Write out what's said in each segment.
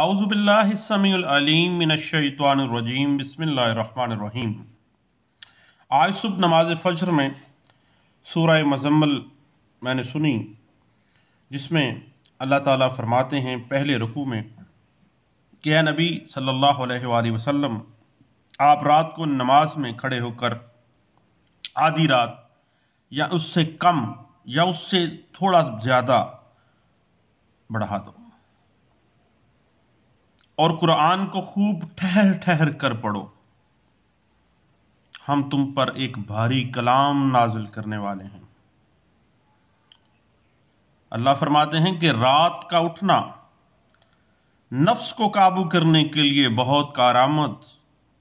अउज़बिल्लासमीम बसमीम आज सुबह नमाज फजर में सूरह मजम्मल मैंने सुनी जिसमें अल्लाह ताला फरमाते हैं पहले रुकू में क्या नबी सल्लल्लाहु अलैहि वसल्लम आप रात को नमाज में खड़े होकर आधी रात या उससे कम या उससे थोड़ा ज़्यादा बढ़ा दो और कुरान को खूब ठहर ठहर कर पढ़ो हम तुम पर एक भारी कलाम नाजिल करने वाले हैं अल्लाह फरमाते हैं कि रात का उठना नफ्स को काबू करने के लिए बहुत कारामद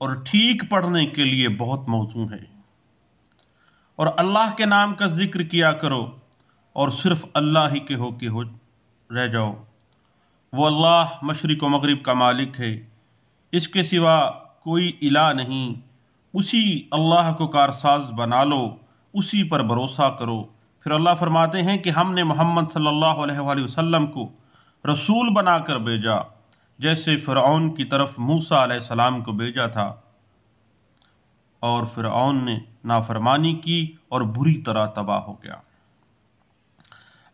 और ठीक पढ़ने के लिए बहुत मौजू है और अल्लाह के नाम का जिक्र किया करो और सिर्फ अल्लाह ही के हो के हो रह जाओ वो अल्लाह मशरक़ व मगरब का मालिक है इसके सिवा कोई इला नहीं उसी अल्लाह को कारसाज बना लो उसी पर भरोसा करो फिर अल्लाह फरमाते हैं कि हमने मोहम्मद सल्लल्लाहु अलैहि वसल्लम को रसूल बनाकर भेजा जैसे फ़िरौन की तरफ मूसा सलाम को भेजा था और फ़िरौन ने नाफरमानी की और बुरी तरह तबाह हो गया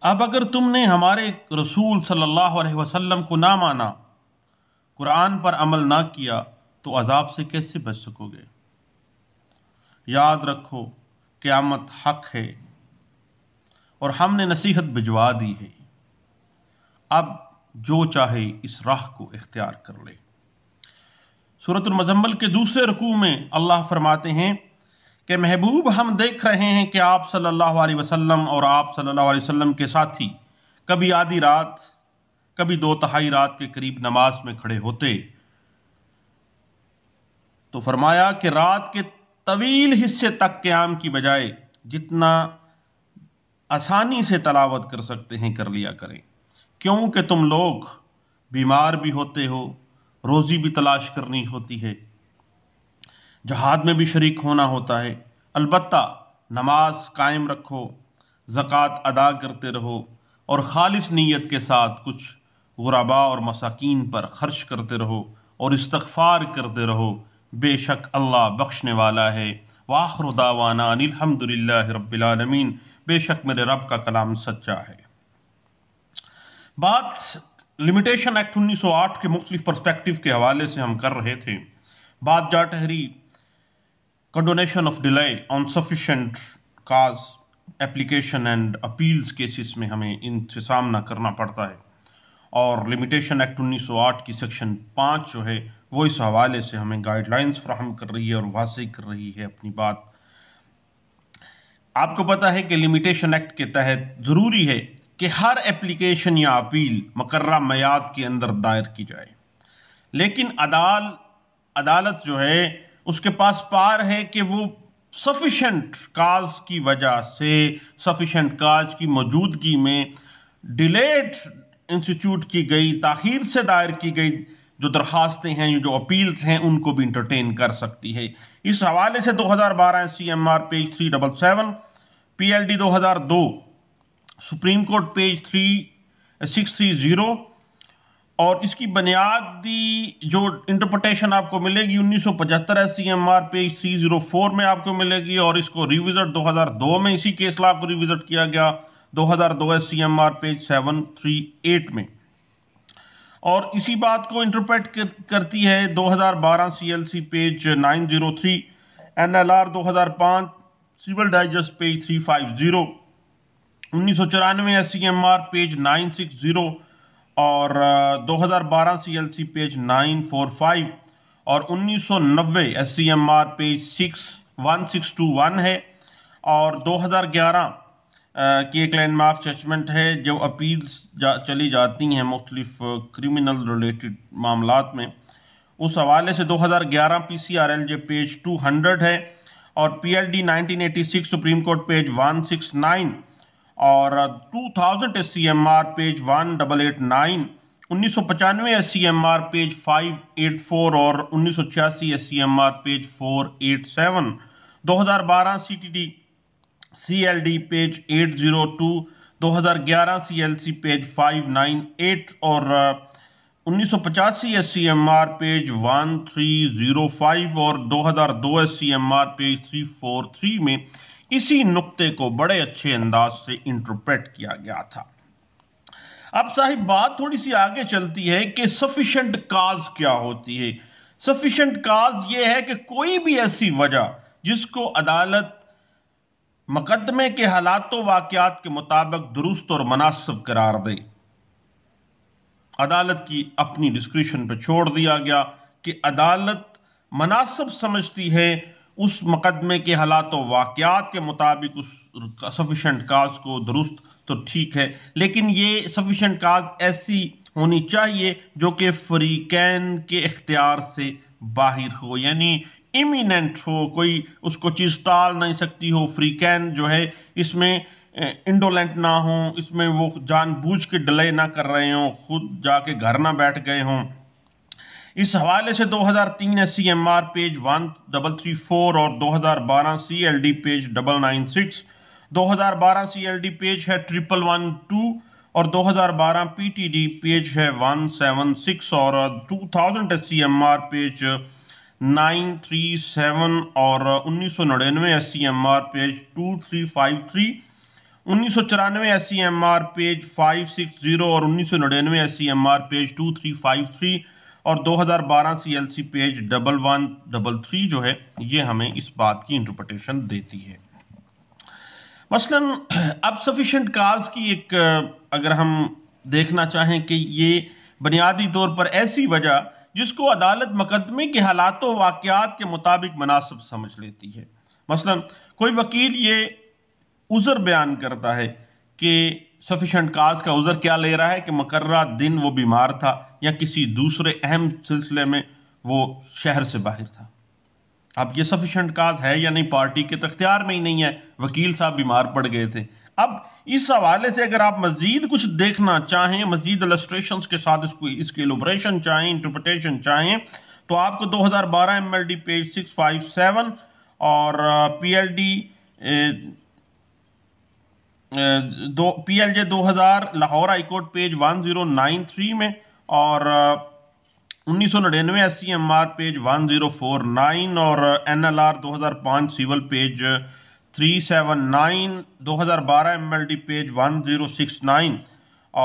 अब अगर तुमने हमारे रसूल सल्लल्लाहु अलैहि वसल्लम को ना माना कुरान पर अमल ना किया तो अजाब से कैसे बच सकोगे याद रखो क़यामत हक है और हमने नसीहत भिजवा दी है अब जो चाहे इस राह को इख्तियार कर ले मजम्मल के दूसरे रकू में अल्लाह फरमाते हैं कि महबूब हम देख रहे हैं कि आप सल्लल्लाहु अलैहि वसल्लम और आप सल्लल्लाहु अलैहि वसल्लम के साथी कभी आधी रात कभी दो तहाई रात के करीब नमाज में खड़े होते तो फरमाया कि रात के तवील हिस्से तक क्याम की बजाय जितना आसानी से तलावत कर सकते हैं कर लिया करें क्योंकि तुम लोग बीमार भी होते हो रोज़ी भी तलाश करनी होती है जहाद में भी शरीक होना होता है अलबत् नमाज कायम रखो ज़क़़त अदा करते रहो और खालिश नीयत के साथ कुछ गुराबा और मसाकिन पर खर्च करते रहो और इस्तफ़ार करते रहो बेशक अल्लाह बख्शने वाला है वाखर दावाना अनिलहमदल रबालमीन बेशक मेरे रब का कलाम सच्चा है बात लिमिटेशन एक्ट 1908 के मुख्तलिफ परस्पेक्टिव के हवाले से हम कर रहे थे बात जा ठहरी condonation of delay on sufficient cause application and appeals cases में हमें इनसे सामना करना पड़ता है और लिमिटेशन एक्ट 1908 की सेक्शन पाँच जो है वो इस हवाले से हमें गाइडलाइंस फ्राहम कर रही है और वाजे कर रही है अपनी बात आपको पता है कि लिमिटेशन एक्ट के तहत ज़रूरी है कि हर एप्लीकेशन या अपील मकर मैद के अंदर दायर की जाए लेकिन अदाल अदालत जो है उसके पास पार है कि वो सफिशेंट काज की वजह से सफिशेंट काज की मौजूदगी में डिलेट इंस्टीट्यूट की गई ताखिर से दायर की गई जो दरखास्तें हैं जो अपील्स हैं उनको भी इंटरटेन कर सकती है इस हवाले से 2012 C M R page three double seven P L D दो Supreme court page three six three zero और इसकी बुनियादी जो इंटरप्रटेशन आपको मिलेगी 1975 सौ पचहत्तर S C M R page three zero four में आपको मिलेगी और इसको रिविजट 2002 में इसी केस लॉ को रिविजट किया गया 2002 S C M R page seven three eight में और इसी बात को इंटरप्रेट कर, करती है 2012 C page nine zero three N L R दो हजार पांच Civil Digest page three five zero उन्नीस सौ चौरानवे S C M R page nine six zero और 2012 सीएलसी पेज 945 और 1990 सौ पेज 61621 है और 2011 की एक लैंडमार्क जजमेंट है जो अपील्स जा, चली जाती हैं मुख्तलिफ क्रिमिनल रिलेटेड मामला में उस हवाले से 2011 पीसीआरएल जे पेज 200 है और पीएलडी 1986 सुप्रीम कोर्ट पेज 169 और two thousand S C M R page one double eight nine उन्नीस सौ पचानवे S C M R page five eight four और उन्नीस सौ छियासी S C M R page four eight seven दो हज़ार बारह C T D C L D page eight zero two दो हज़ार ग्यारह C L C page five nine eight और उन्नीस सौ पचासी S C M R page one three zero five और दो हज़ार दो S C M R page three four three में इसी नुक्ते को बड़े अच्छे अंदाज से इंटरप्रेट किया गया था अब साहिब बात थोड़ी सी आगे चलती है कि सफिशेंट काज क्या होती है सफिशेंट काज यह है कि कोई भी ऐसी वजह जिसको अदालत मुकदमे के हालात वाकियात के मुताबिक दुरुस्त और मुनासिब करार दे अदालत की अपनी डिस्क्रिप्शन पर छोड़ दिया गया कि अदालत मुनासिब समझती है उस मुकदमे के हालात वाक़ात के मुताबिक उस सफिशेंट काज को दुरुस्त तो ठीक है लेकिन ये सफिशेंट काज ऐसी होनी चाहिए जो कि फ्रीकैन के इख्तियार से बाहर हो यानी इमिनेंट हो कोई उसको चीज़ टाल नहीं सकती हो फ्रीकैन जो है इसमें इंडोलेंट ना हो इसमें वो जानबूझ के डिले ना कर रहे हों खुद जाके घर ना बैठ गए हों इस हवाले से 2003 S C M R page one double three four और 2012 C L D page double nine six दो हजार बारह सी एल डी पेज है ट्रिपल वन टू और 2012 हजार पेज है 176 और 2000 एससीएमआर पेज 937 और उन्नीस सौ नड़ानवे S C M R page three उन्नीस सौ चौरानवे S C M R page 560 और उन्नीस सौ नड़ानवे S C M R page three और 2012 C L C page double one double three जो है ये हमें इस बात की इंटरप्रटेशन देती है मसलन अब सफिशेंट काज की एक अगर हम देखना चाहें कि ये बुनियादी तौर पर ऐसी वजह जिसको अदालत मुकदमे के हालात वाक़ात के मुताबिक मुनासिब समझ लेती है मसलन कोई वकील ये उज़र बयान करता है कि सफिशेंट काज का उज़र क्या ले रहा है कि मकर्रा दिन वो बीमार था या किसी दूसरे अहम सिलसिले में वो शहर से बाहर था अब ये सफिशेंट काज है या नहीं पार्टी के तख्तियार तो में ही नहीं है वकील साहब बीमार पड़ गए थे अब इस हवाले से अगर आप मजीद कुछ देखना चाहें मजीद इलस्ट्रेशन के साथ इसको इसके एलोब्रेशन चाहें इंटरप्रटेशन चाहें तो आपको 2012 डी पेज 657 और पीएलडी दो पीएलजे 2000 लाहौर हाईकोर्ट पेज 1093 में और उन्नीस सौ नड़ानवे S C M R page one zero four nine और एन एल आर दो हज़ार पाँच civil page three seven nine दो हज़ार बारह M L D page one zero six nine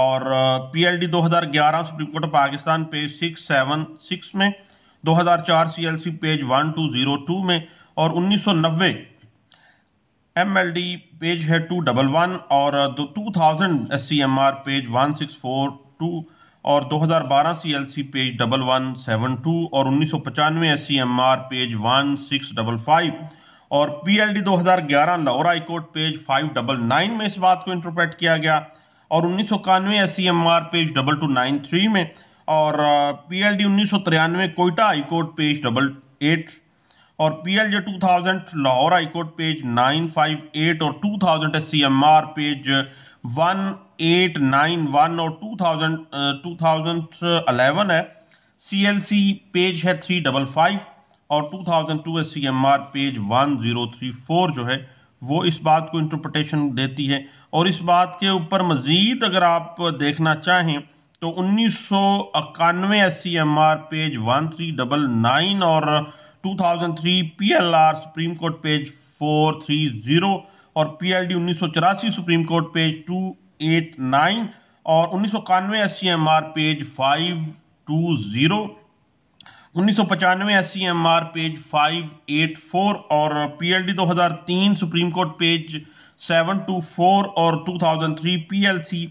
और पी एल डी दो हज़ार ग्यारह Supreme court of Pakistan page six seven six में दो हज़ार चार C L C page one two zero two में और उन्नीस सौ नब्बे एम एल डी पेज है टू डबल वन और two thousand S C M R page one six four two और 2012 C L C page double one seven two और उन्नीस सौ पचानवे S C M R page one six double five और P L D दो हज़ार ग्यारह Lahore page five double nine में इस बात को इंटरप्रेट किया गया और उन्नीस सौ इक्यानवे S C M R page double two nine three में और पी एल डी उन्नीस सौ तिरानवे Quetta High Court page double eight और P L D two thousand Lahore high court page nine five eight और two thousand S C M R page one eight nine one और two thousand two thousand eleven है C L C page है three double five और two thousand two है सी M R page one zero three four जो है वो इस बात को इंटरप्रटेशन देती है और इस बात के ऊपर मज़ीद अगर आप देखना चाहें तो उन्नीस सौ इक्यानवे S C M R page one three double nine और two thousand three P L R supreme court page four three zero और पी एल डी उन्नीस सौ चौरासी Supreme court page two eight nine और उन्नीस सौ कानवे S page five two zero उन्नीस सौ पचानवे S page five eight four और पी एल डी दो हज़ार तीन supreme court page seven two four और two thousand three P L C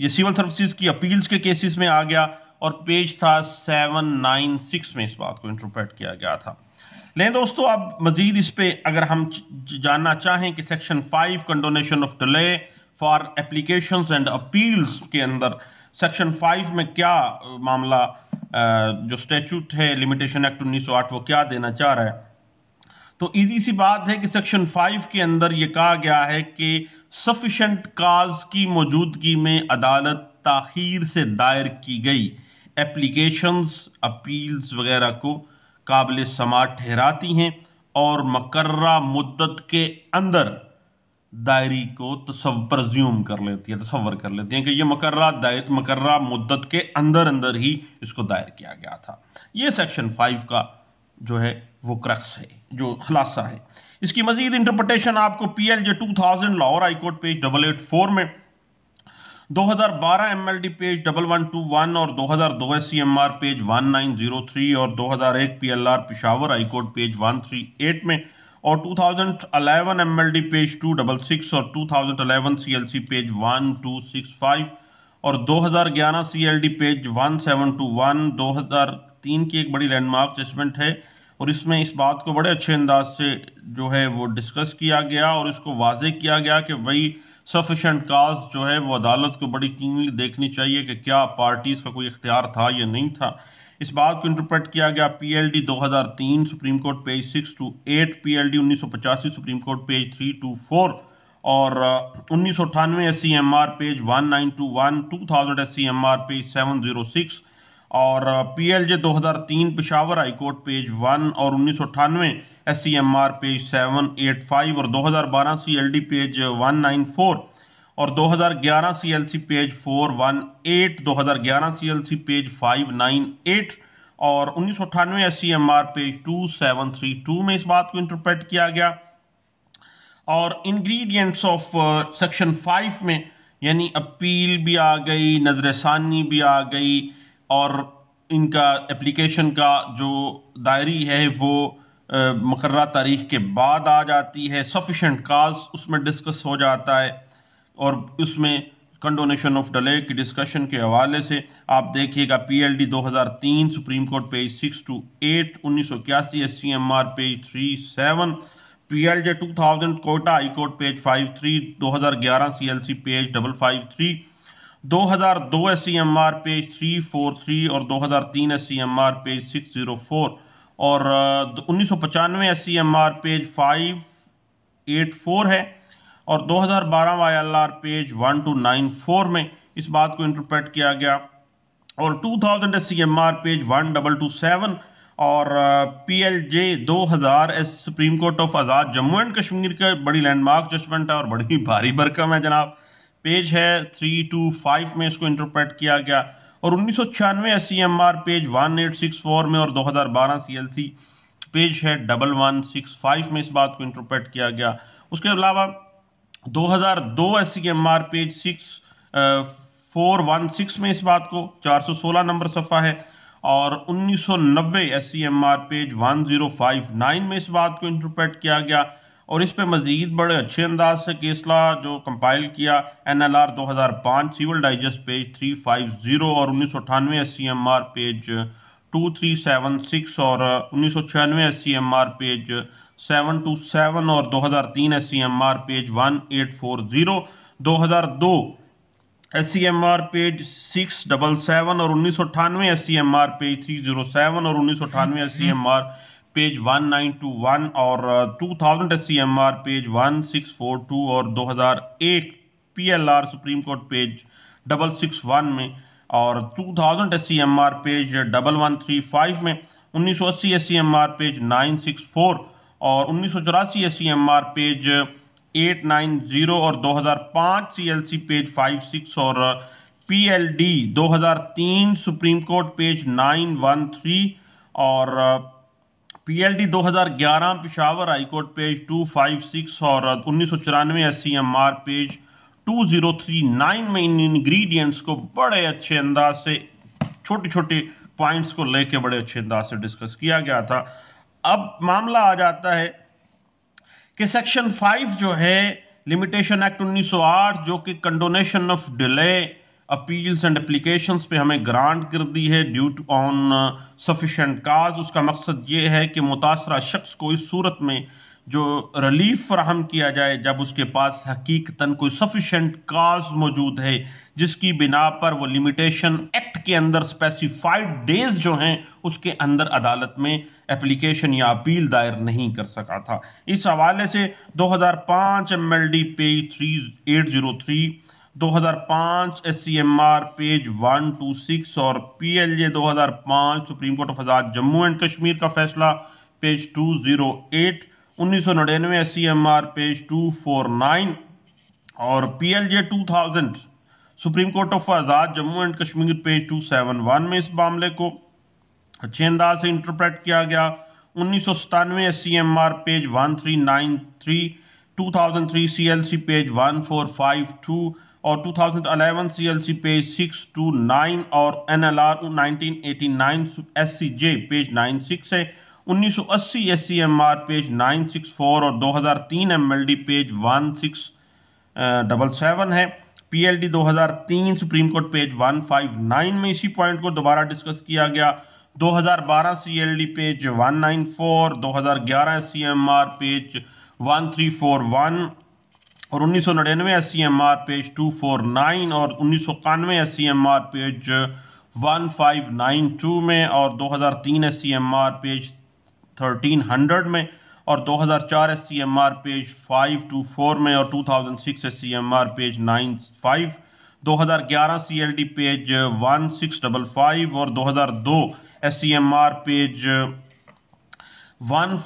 ये सिविल सर्विसेज की अपील्स के केसेस में आ गया और पेज था सेवन नाइन सिक्स में इस बात को इंटरप्रेट किया गया था लेकिन दोस्तों अब मजीद इस पर अगर हम जानना चाहें कि section five condonation of delay for application and appeals के अंदर सेक्शन फाइव में क्या मामला जो स्टैचूट है लिमिटेशन एक्ट 1908 वो क्या देना चाह रहा है तो इजी सी बात है कि सेक्शन फाइव के अंदर ये कहा गया है कि सफिशेंट काज की मौजूदगी में अदालत ताखीर से दायर की गई एप्लीकेशंस अपील्स वगैरह को काबिल समात ठहराती हैं और मकर्रा मुद्दत के अंदर दायरी को तस्वर तो प्रज्यूम कर लेती है तस्वर तो कर लेती है कि यह मकर्रा दायर तो मकर्रा मुद्दत के अंदर अंदर ही इसको दायर किया गया था ये सेक्शन फाइव का जो है वो क्रक्स है जो खुलासा है इसकी मजीद इंटरप्रटेशन आपको P L J two thousand Lahore high court page double eight four में दो हजार बारह M L D page double one two one और दो दो हजार S C M R page one nine zero three और दो हजार एक P L R Peshawar high court page one three eight में और 2011 D page two double six और 2011 C page one two six five और 2011 D page one one seven two दो हज़ार तीन की एक बड़ी लैंडमार्क जजमेंट है और इसमें इस बात को बड़े अच्छे अंदाज से जो है वो डिस्कस किया गया और इसको वाजे किया गया कि वही सफिशेंट काज जो है वो अदालत को बड़ी क्लिनली देखनी चाहिए कि क्या पार्टीज़ का कोई इख्तियार था या नहीं था इस बात को इंटरप्रेट किया गया PLD 2003 supreme court page six two 8 PLD 1985 Supreme court page three two four और उन्नीस सौ अठानवे S C M R page one nine two one two thousand S C M R page seven zero six और P L J दो हज़ार तीन Peshawar High court page one और उन्नीस सौ अठानवे S C M R page seven eight five और दो हज़ार बारह C L D page one nine four और 2011 सीएलसी पेज 418 2011 सीएलसी पेज 598 और उन्नीस सौ अठानवे S C M R page 2732 में इस बात को इंटरप्रेट किया गया और इंग्रेडिएंट्स ऑफ सेक्शन फाइव में यानी अपील भी आ गई नजरसानी भी आ गई और इनका एप्लीकेशन का जो दायरी है वो uh, मकर्रा तारीख के बाद आ जाती है सफिशेंट काज उसमें डिस्कस हो जाता है और उसमें कंडोनेशन ऑफ डले की डिस्कशन के हवाले से आप देखिएगा पी एल डी दो हज़ार तीन supreme court page six two eight उन्नीस सौ इक्यासी S C M R page three seven P L D two thousand Quetta High court page five three दो हज़ार ग्यारह C L C page double five three दो हज़ार दो S C M R page three four three और दो हज़ार तीन S C M R page six zero four और uh, उन्नीस सौ पचानवे S C M R page five eight four है और 2012 वाई पेज टू फोर में इस बात को इंटरप्रेट किया गया और 2000 एस पेज 1227 और पी एल जे दो हज़ार S Supreme court of Azad Jammu and Kashmir का बड़ी लैंडमार्क जजमेंट है और बड़ी भारी भरकम है जनाब पेज है थ्री टू फाइव में इसको इंटरप्रेट किया गया और उन्नीस सौ छियानवे S C M R page one eight six four में और दो हज़ार बारह सी एल सी पेज है डबल वन सिक्स फाइव में इस बात को इंटरप्रेट किया गया उसके अलावा 2002 SCMR page six four one six में इस बात को 416 नंबर सफ़ा है और 1990 सौ पेज 1059 में इस बात को इंटरप्रेट किया गया और इस पे मज़ीद बड़े अच्छे अंदाज से केसला जो कंपाइल किया एन एल आर दो हज़ार पाँच Civil Digest page three five zero और उन्नीस सौ अठानवे S C M R page two three seven six और उन्नीस सौ छियानवे S C M R page seven two seven और 2003 S C M R page one eight four zero दो हजार e दो S C M R page six double seven और उन्नीस सौ अठानवे S C M R page three zero seven और उन्नीस सौ अठानवे S C M R page one nine two one और two thousand S C M R page one six four two और दो हजार एक P L R supreme court page double six one में और two thousand S C M R page double one three five में उन्नीस सौ अस्सी S C M R page nine six four और उन्नीस सौ चौरासी S C M R page eight nine zero और दो हज़ार C L C page five six और पी एल डी दो हज़ार तीन supreme court page nine one three और पी एल डी दो हज़ार ग्यारह Peshawar high court page two five six और उन्नीस सौ चौरानवे S C M R page two zero three nine में इन इंग्रेडिएंट्स को बड़े अच्छे अंदाज से छोटे छोटे पॉइंट्स को लेके बड़े अच्छे अंदाज से डिस्कस किया गया था अब मामला आ जाता है कि सेक्शन फाइव जो है लिमिटेशन एक्ट 1908 जो कि condonation of delay appeals and application पे हमें ग्रांट कर दी है ड्यू ऑन सफिशेंट काज उसका मकसद ये है कि मुतासरा शख्स को इस सूरत में जो रिलीफ फ्राहम किया जाए जब उसके पास हकीकता कोई सफिशेंट काज मौजूद है जिसकी बिना पर वो लिमिटेशन एक्ट के अंदर स्पेसिफाइड डेज जो हैं उसके अंदर अदालत में एप्लीकेशन या अपील दायर नहीं कर सका था इस हवाले से 2005 D page three eight zero three दो हज़ार पेज वन टू सिक्स और P L A supreme court of Azad Jammu and Kashmir का फैसला पेज एट उन्नीस सौ नड़ानवे S C e M R page two four nine और P L J two thousand supreme court of Azad Jammu and Kashmir page two seven one में इस मामले को अच्छे अंदाज से इंटरप्रेट किया गया उन्नीस सौ सतानवे S C e M R page one three nine three two thousand three C L C page one four five two और two thousand eleven C L C page 629 और N L R nineteen eighty nine S C J page nine six है 1980 एससीएमआर page 964 और 2003 MLD page 1677 है PLD 2003 supreme court page 159 में इसी point को दोबारा discuss किया गया 2012 सीएलडी पेज 194 2011 एससीएमआर पेज 1341 और उन्नीस सौ नड़ानवे S C M R page two four nine और उन्नीस सौ इक्यानवे S C M R page one five nine two में और दो हज़ार तीन S C M R page 1300 में और 2004 S C M R page 524 में और 2006 S C M R page 95 2011 C L D page 1655 और 2002 S C M R page 1405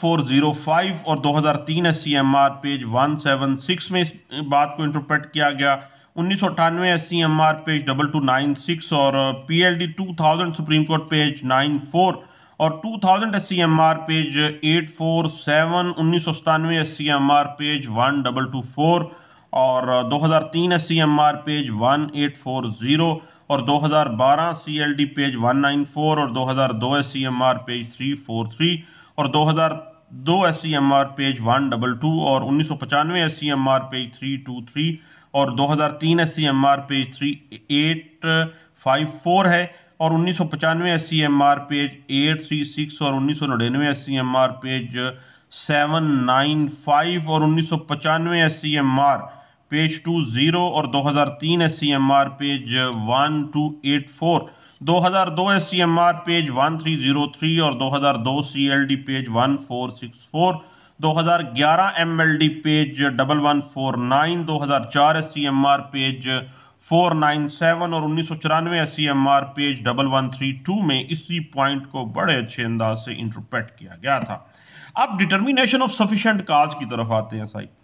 और 2003 S C M R page 176 में इस बात को इंटरप्रेट किया गया उन्नीस सौ अठानवे S C M R page double two nine six और P L D two thousand supreme court page nine four और 2000 thousand S C M R page eight four seven उन्नीस सौ सतानवे S C M R page one double two four और 2003 S C M R page one eight four zero और 2012 C L D page one nine four और 2002 S C M R page three four three और 2002 S C M R page one double two और उन्नीस सौ पचानवे S C M R page three two three और दो हज़ार तीन S C M R page three eight five four है और उन्नीस सौ पचानवे S C M R page eight three six और उन्नीस सौ नड़िनवे S C M R page seven nine five और उन्नीस सौ पचानवे S C M R page two zero और दो हज़ार तीन S C M R page one two eight four दो हज़ार दो S C M R page one three zero three और दो हज़ार दो C L D page one four six four दो हज़ार ग्यारह M L D page double one four nine दो हजार चार S C M R page four nine seven और उन्नीस सौ चौरानवे S C M R page double one three two में इसी पॉइंट को बड़े अच्छे अंदाज से इंटरप्रेट किया गया था अब डिटर्मिनेशन ऑफ सफिशेंट काज की तरफ आते हैं साहब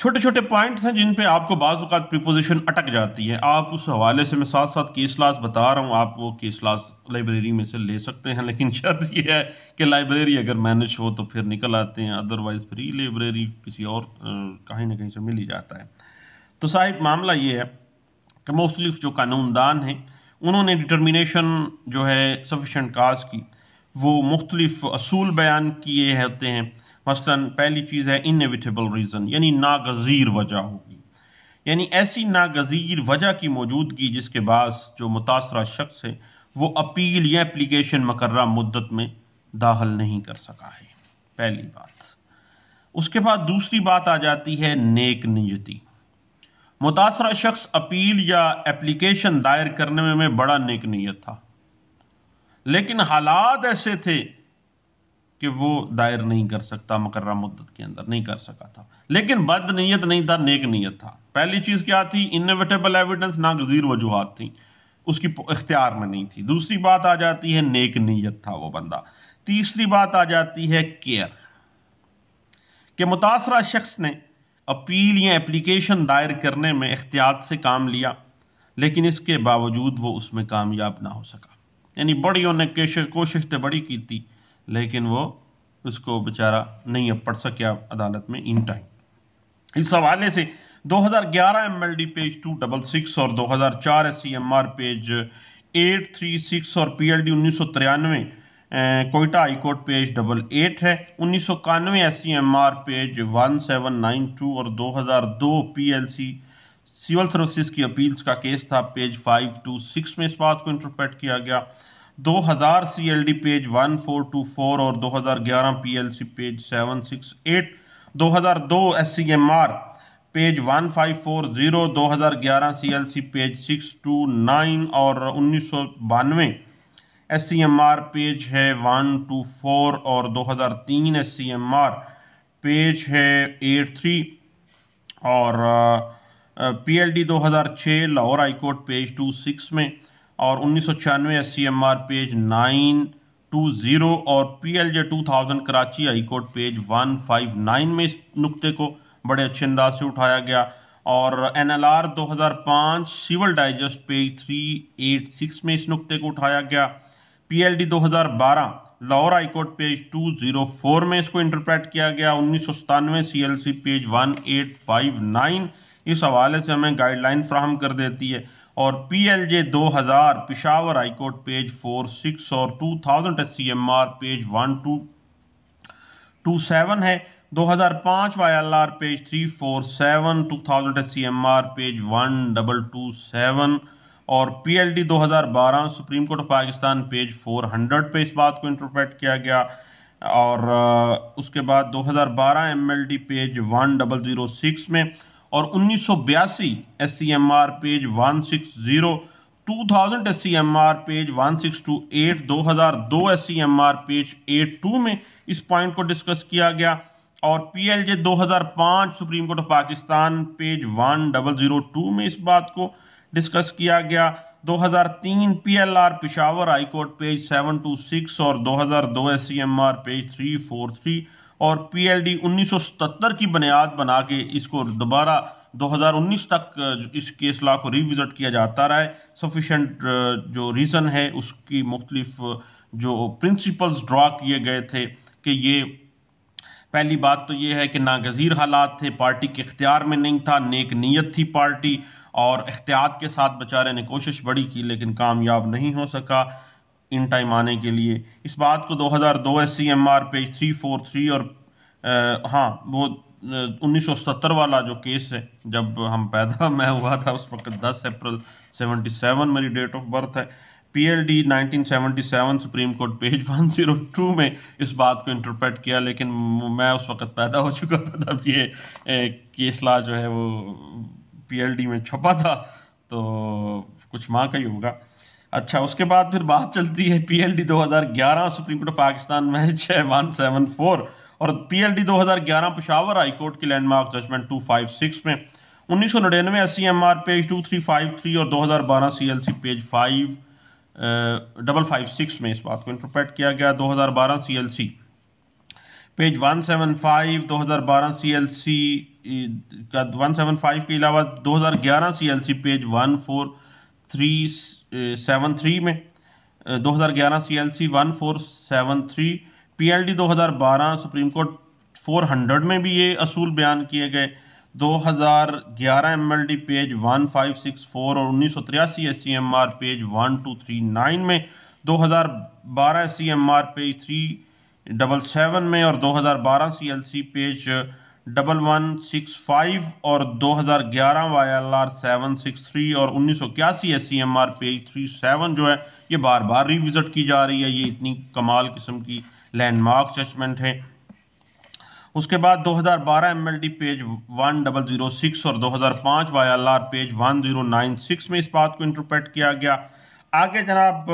छोटे छोटे पॉइंट्स हैं जिन पे आपको बाज़ात प्रीपोजिशन अटक जाती है आप उस हवाले से मैं साथ साथ केस लास बता रहा हूँ आप वो केस लास लाइब्रेरी में से ले सकते हैं लेकिन शर्त ये है कि लाइब्रेरी अगर मैनेज हो तो फिर निकल आते हैं अदरवाइज़ फ्री लाइब्रेरी किसी और कहीं ना कहीं से मिल ही जाता है तो साहिब मामला ये है कि मुख्तलिफ जो कानूनदान हैं उन्होंने डिटर्मिनेशन जो है सफिशेंट काज की वो मुख्तलिफ असूल बयान किए होते हैं मसलन पहली चीज़ है इनविटेबल रीज़न यानी नागज़ीर वजह होगी यानी ऐसी नागज़ीर वजह की मौजूदगी जिसके बाद जो मुतासर शख्स है वो अपील या एप्लीकेशन मकर मुद्दत में दाखिल नहीं कर सका है पहली बात उसके बाद दूसरी बात आ जाती है नेक नियती मुतासर शख्स अपील या एप्लीकेशन दायर करने में, में बड़ा नेक नीयत था लेकिन हालात ऐसे थे कि वो दायर नहीं कर सकता मकर मुद्दत के अंदर नहीं कर सका था लेकिन बद नीयत नहीं था नेक नीयत था पहली चीज़ क्या थी इनोवेटेबल एविडेंस नागजीर वजूहत थी उसकी इख्तियार में नहीं थी दूसरी बात आ जाती है नेक नीयत था वो बंदा तीसरी बात आ जाती है केयर के मुतासरा शख्स ने अपील या एप्लीकेशन दायर करने में एहतियात से काम लिया लेकिन इसके बावजूद वो उसमें कामयाब ना हो सका यानी बड़ी उन्होंने कोशिश तो बड़ी की थी लेकिन वो उसको बेचारा नहीं अब पढ़ सका अदालत में इन टाइम इस हवाले से 2011 एमएलडी पेज 266 और 2004 हज़ार पेज 836 e और पीएलडी उन्नीस सौ तिरानवे Quetta high court page double eight है उन्नीस सौ इक्यानवे S C M R page one seven nine two और दो हज़ार दो P L C civil services की अपील्स का केस था पेज फाइव टू सिक्स में इस बात को इंटरप्रेट किया गया दो हज़ार C L D page one four two four और दो हज़ार ग्यारह P L C page seven six eight दो हज़ार दो S C M R page one five four zero दो हज़ार ग्यारह C L C page six two nine और उन्नीस सौ बानवे S C M R page है वन टू फोर और दो हज़ार तीन S C M R page है एट थ्री और पी एल डी दो हज़ार छः Lahore high court page two six में और उन्नीस सौ छियानवे S C M R page nine to zero और P L J two thousand Karachi high court page one five nine में इस नुकते को बड़े अच्छे अंदाज से उठाया गया और एन एल आर दो हज़ार पाँच civil digest page three eight six में इस नुकते को उठाया गया पीएलडी 2012 लाहौर हाईकोर्ट पेज 204 में इसको इंटरप्रेट किया गया उन्नीस सीएलसी पेज 1859 इस हवाले से हमें गाइडलाइन फ्राहम कर देती है और पी एल जे दो हज़ार Peshawar high court page four six और two thousand S C M R page one two two seven है दो हज़ार पाँच Y L R page three four seven two thousand S C M R page one double two seven और PLD 2012 supreme court of Pakistan page 400 पे इस बात को interpret किया गया और उसके बाद 2012 एमएलडी पेज 1006 में और 1982 SCMR page 160 2000 SCMR page 1628 2002 SCMR page 82 में इस पॉइंट को डिस्कस किया गया और PLJ 2005 supreme court of Pakistan page 1002 में इस बात को डिस्कस किया गया 2003 पीएलआर पिशावर हाईकोर्ट पेज 726 और 2002 एससीएमआर पेज 343 और पीएलडी 1977 की बुनियाद बना के इसको दोबारा 2019 तक इस केस लॉ को रिविजिट किया जाता रहा है सफिशेंट जो रीज़न है उसकी मुख्तलिफ जो प्रिंसिपल्स ड्रा किए गए थे कि ये पहली बात तो ये है कि नागजीर हालात थे पार्टी के इख्तियार में नहीं था नेक नीयत थी पार्टी और एहतियात के साथ बेचारे ने कोशिश बड़ी की लेकिन कामयाब नहीं हो सका इन टाइम आने के लिए इस बात को 2002 हज़ार C M R page three four three और आ, हाँ वो उन्नीस सौ सत्तर वाला जो केस है जब हम पैदा मैं हुआ था उस वक्त 10 अप्रैल 77 मेरी डेट ऑफ बर्थ है पीएलडी 1977 सुप्रीम कोर्ट पेज 102 में इस बात को इंटरप्रेट किया लेकिन मैं उस वक्त पैदा हो चुका था तब ये केस ला जो है वो पीएलडी में छपा था तो कुछ माँ का ही होगा अच्छा उसके बाद फिर बात चलती है PLD 2011 supreme court of Pakistan में छः वन सेवन फोर और पीएलडी 2011 पेशावर हाई कोर्ट की लैंडमार्क जजमेंट 256 में उन्नीस सौ नड़ानवे S C M R page two three five three और दो हज़ार बारह C L C page five double five six में इस बात को इंटरप्रेट किया गया दो हज़ार बारह C L C page 175 2012 CLC का 175 के अलावा 2011 हज़ार पेज 14373 में 2011 हज़ार ग्यारह C L C supreme court 400 में भी ये असूल बयान किए गए 2011 एमएलडी पेज 1564 और उन्नीस सौ तिरासी पेज 1239 में 2012 हज़ार बारह पेज थ्री डबल सेवन में और 2012 CLC page double one six five और 2011 Y L R seven six three और उन्नीस सौ इक्यासी S C M R page three seven जो है ये बार बार रिविज़िट की जा रही है ये इतनी कमाल किस्म की लैंडमार्क जजमेंट है उसके बाद 2012 हज़ार page one double zero six और 2005 YLR page one zero nine six में इस बात को इंटरप्रेट किया गया आगे जनाब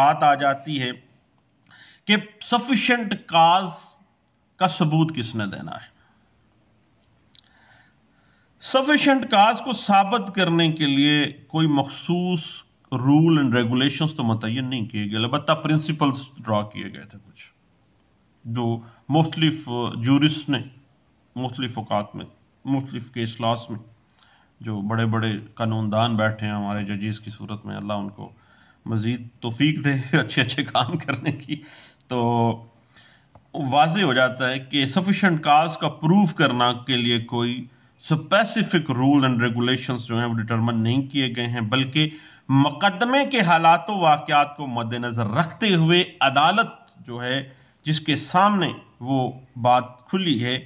बात आ जाती है कि सफिशेंट काज का सबूत किसने देना है सफिशेंट काज को साबित करने के लिए कोई मखसूस रूल एंड रेगुलेशंस तो मुतन नहीं किए गए अलबत् प्रिंसिपल्स ड्रा किए गए थे कुछ जो मुख्तलिफ जूरिस्ट ने मुख्तलिफ अवकात में मुख्तलिफ के असलास में जो बड़े बड़े कानूनदान बैठे हैं हमारे जजीज की सूरत में अल्लाह उनको मज़ीद तोफीक दे अच्छे अच्छे काम करने की तो वाज हो जाता है कि सफिशेंट काज का प्रूव करना के लिए कोई स्पेसिफिक रूल एंड रेगुलेशंस जो हैं वो डिटर्मन नहीं किए गए हैं बल्कि मुकदमे के हालात वाक़ात को मद्देनज़र रखते हुए अदालत जो है जिसके सामने वो बात खुली है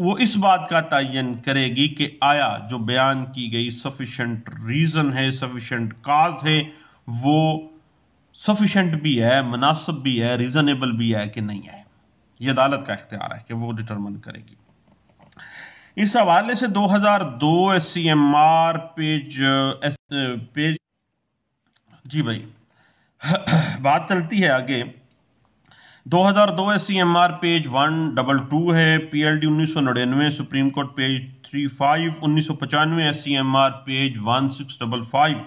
वो इस बात का तयन करेगी कि आया जो बयान की गई सफिशेंट रीज़न है सफिशेंट काज है वो सफिशेंट भी है मुनासब भी है रीज़नेबल भी है कि नहीं है ये अदालत का इख्तियार है कि वो डिटर्मन करेगी इस हवाले से 2002 S C M R page S page जी भाई बात चलती है आगे 2002 S C M R page one double two है पी एल डी उन्नीस सौ नड़िनवे supreme court page three five उन्नीस सौ पचानवे S C M R page one six double five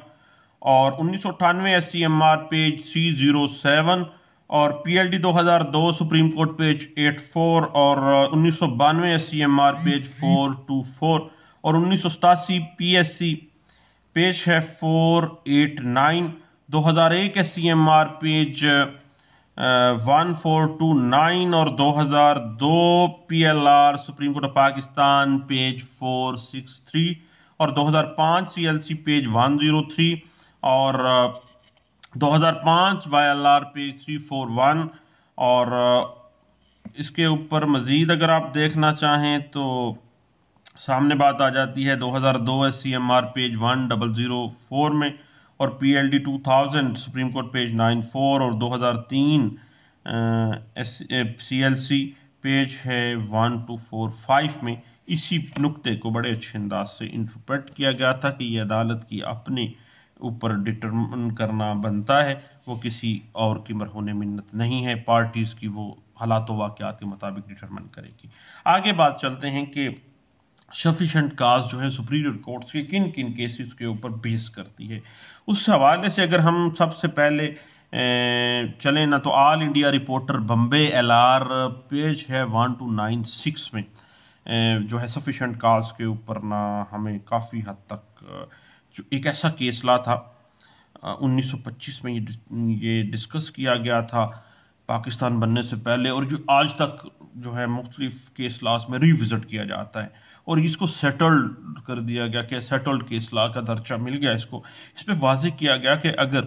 और उन्नीस सौ अठानवे S C M R page C zero seven और पी एल डी दो हज़ार दो Supreme court page eight four और उन्नीस सौ बानवे S C M R page four two four और उन्नीस सौ सतासी पी एस सी पेज है फोर एट नाइन दो हज़ार एक S C M R page one four two nine और दो हज़ार दो P L R supreme court of Pakistan page four six three और दो हज़ार पाँच C L C page one zero three और 2005 वाई एल आर पे थ्री फोर वन और इसके ऊपर मज़ीद अगर आप देखना चाहें तो सामने बात आ जाती है 2002 S C M R page one double zero four में और P L D two thousand supreme court page nine four और 2003 S C L C page है वन टू फोर फाइव में इसी नुक्ते को बड़े अच्छे अंदाज से इंटरप्रेट किया गया था कि यह अदालत की अपनी ऊपर डिटर्मन करना बनता है वो किसी और की मरहून मिन्नत नहीं है पार्टीज़ की वो हालात वाक़ात के मुताबिक डिटरमिन करेगी आगे बात चलते हैं कि सफिशेंट काज जो है सुप्रीम कोर्ट्स के किन किन केसेस के ऊपर बेस करती है उस हवाले से अगर हम सबसे पहले चलें ना तो all India reporter Bombay L R page है वन टू नाइन सिक्स में जो है सफिशेंट काज के ऊपर ना हमें काफ़ी हद तक जो एक ऐसा केस ला था 1925 में ये ये डिस्कस किया गया था पाकिस्तान बनने से पहले और जो आज तक जो है मुख्तलिफ केस लाज में रिविज़िट किया जाता है और इसको सेटल्ड कर दिया गया कि सेटल्ड केस ला का दर्जा मिल गया इसको इस पर वाज किया गया कि अगर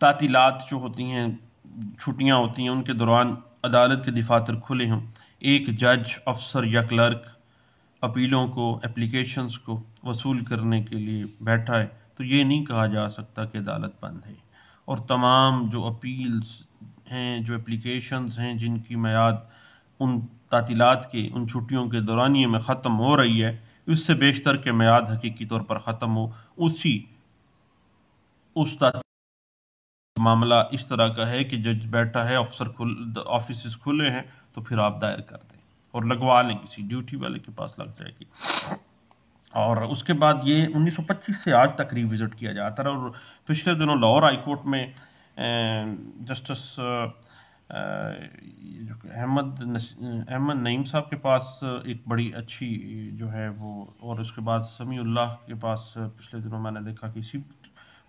तातीलत जो होती हैं छुट्टियाँ होती हैं उनके दौरान अदालत के दफातर खुले हों एक जज अफसर या क्लर्क अपीलों को एप्लीकेशंस को वसूल करने के लिए बैठा है तो ये नहीं कहा जा सकता कि अदालत बंद है और तमाम जो अपील्स हैं जो एप्लीकेशंस हैं जिनकी मैद उन तातीलات के उन छुट्टियों के दौरानिए में ख़त्म हो रही है उससे बेशतर के मैयाद हकीकी तौर पर ख़त्म हो उसी उस मामला इस तरह का है कि जज बैठा है अफसर खुल ऑफिस खुले हैं तो फिर आप दायर कर दें और लगवा लें किसी ड्यूटी वाले के पास लग जाएगी और उसके बाद ये 1925 से आज तक रिविज़िट किया जाता है और पिछले दिनों लाहौर हाई कोर्ट में जस्टिस अहमद अहमद नईम साहब के पास एक बड़ी अच्छी जो है वो और उसके बाद समी के पास पिछले दिनों मैंने देखा कि इसी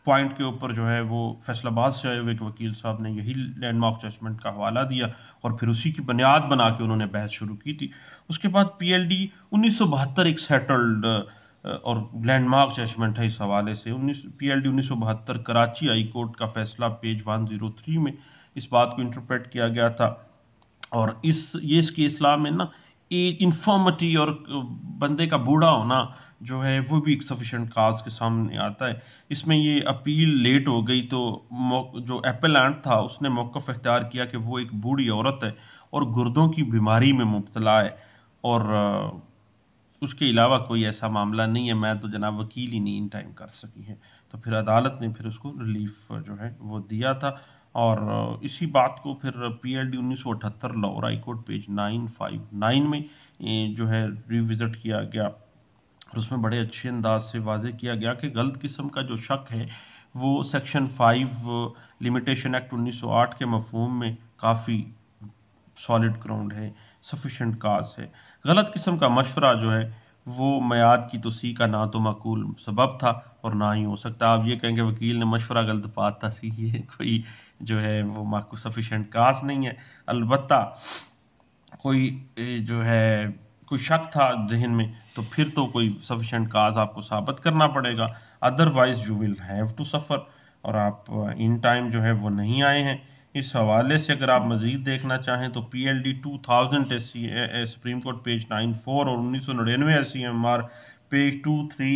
पॉइंट के ऊपर जो है वो फैसलाबाद से आए हुए एक वकील साहब ने यही लैंडमार्क जजमेंट का हवाला दिया और फिर उसी की बुनियाद बना के उन्होंने बहस शुरू की थी उसके बाद पी एल डी उन्नीस सौ बहत्तर एक सेटल्ड और लैंडमार्क जजमेंट है इस हवाले से उन्नीस पी एल डी उन्नीस सौ बहत्तर कराची हाई कोर्ट का फैसला पेज वन जीरो थ्री में इस बात को इंटरप्रेट किया गया था और इस ये इसके इस्लाम में ना इन्फॉर्मिटी और बंदे का बूढ़ा होना जो है वो भी एक सफिशेंट काज के सामने आता है इसमें ये अपील लेट हो गई तो जो एप्पल एंड था उसने मौक़ अख्तियार किया कि वो एक बूढ़ी औरत है और गुर्दों की बीमारी में मुबतला है और उसके अलावा कोई ऐसा मामला नहीं है मैं तो जनाब वकील ही नहीं इन टाइम कर सकी है तो फिर अदालत ने फिर उसको रिलीफ जो है वो दिया था और इसी बात को फिर पी एल डी उन्नीस सौ अठहत्तर Lahore high court page nine five nine में जो है रिविज़िट किया गया और उसमें बड़े अच्छे अंदाज से वाजे किया गया कि गलत किस्म का जो शक है वो सेक्शन फाइव लिमिटेशन एक्ट 1908 के मफहम में काफ़ी सॉलिड ग्राउंड है सफिशेंट काज है गलत किस्म का मशवरा जो है वो मैद की तोसी का ना तो मकूल सबब था और ना ही हो सकता आप ये कहेंगे वकील ने मशवरा गलत बात था सी ये कोई जो है वो माकू सफिशेंट काज नहीं है अलबत् कोई जो है कोई शक था जहन में तो फिर तो कोई सफिशेंट काज आपको साबित करना पड़ेगा otherwise you will have to suffer और आप इन uh, टाइम जो है वो नहीं आए हैं इस हवाले से अगर आप मज़ीद देखना चाहें तो P L D two thousand S C supreme court page nine four और उन्नीस सौ नड़ानवे S C M R page two three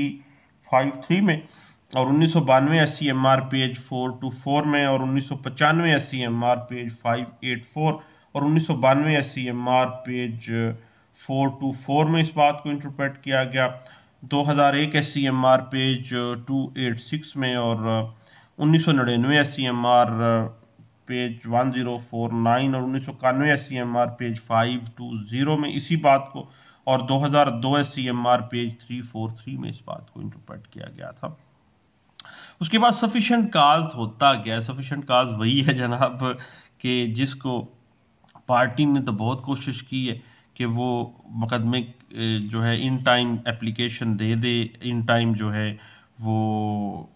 five three में और उन्नीस सौ बानवे S C M R page four two four में और उन्नीस सौ पचानवे S C M R page five eight four और उन्नीस सौ बानवे S C M R page four two four में इस बात को इंटरप्रेट किया गया 2001 S C M R page 286 में और उन्नीस सौ नड़िन्नवे S C M R page 1049 और उन्नीस सौ इक्यानवे S C M R page 520 में इसी बात को और 2002 S C M R page 343 में इस बात को इंटरप्रेट किया गया था उसके बाद सफिशेंट काज होता गया सफिशेंट काज वही है जनाब के जिसको पार्टी ने तो बहुत कोशिश की है कि वो मुकदमे जो है इन टाइम एप्लीकेशन दे दे इन टाइम जो है वो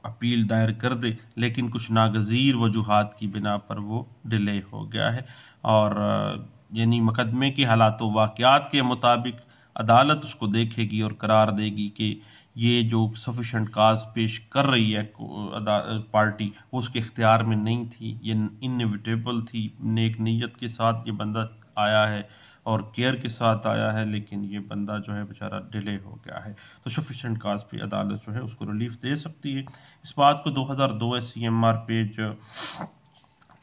अपील दायर कर दे लेकिन कुछ नागज़ीर वजूहत की बिना पर वो डिले हो गया है और यानी मुकदमे के हालात वाक़ात के मुताबिक अदालत उसको देखेगी और करार देगी कि ये जो सफिशेंट काज पेश कर रही है पार्टी वो उसके इख्तियार में नहीं थी ये इनविटेबल थी नेक नीयत के साथ ये बंदा आया है और केयर के साथ आया है लेकिन ये बंदा जो है बेचारा डिले हो गया है तो सफिशेंट काज पे अदालत जो है उसको रिलीफ दे सकती है इस बात को दो S C M R page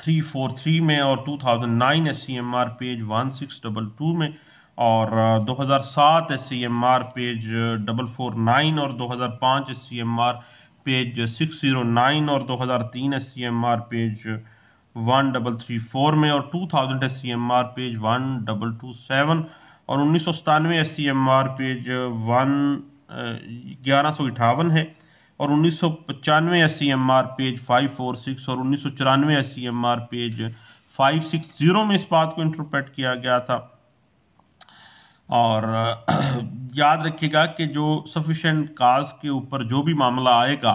three में और two thousand nine S C M R page one six double two में और uh, दो हज़ार सात S C M R page double four nine और दो हज़ार पाँच S C M R page six zero nine और दो हज़ार तीन S C M R page one double three four में और two thousand S C M R page one double two seven और उन्नीस सौ सतानवे S C M R page one ग्यारह सौ अठावन है और उन्नीस सौ पचानवे S C M R page five four six और उन्नीस सौ चौरानवे S C M R page five six zero में इस बात को इंटरप्रेट किया गया था और uh, याद रखिएगा कि जो सफिशेंट काज के ऊपर जो भी मामला आएगा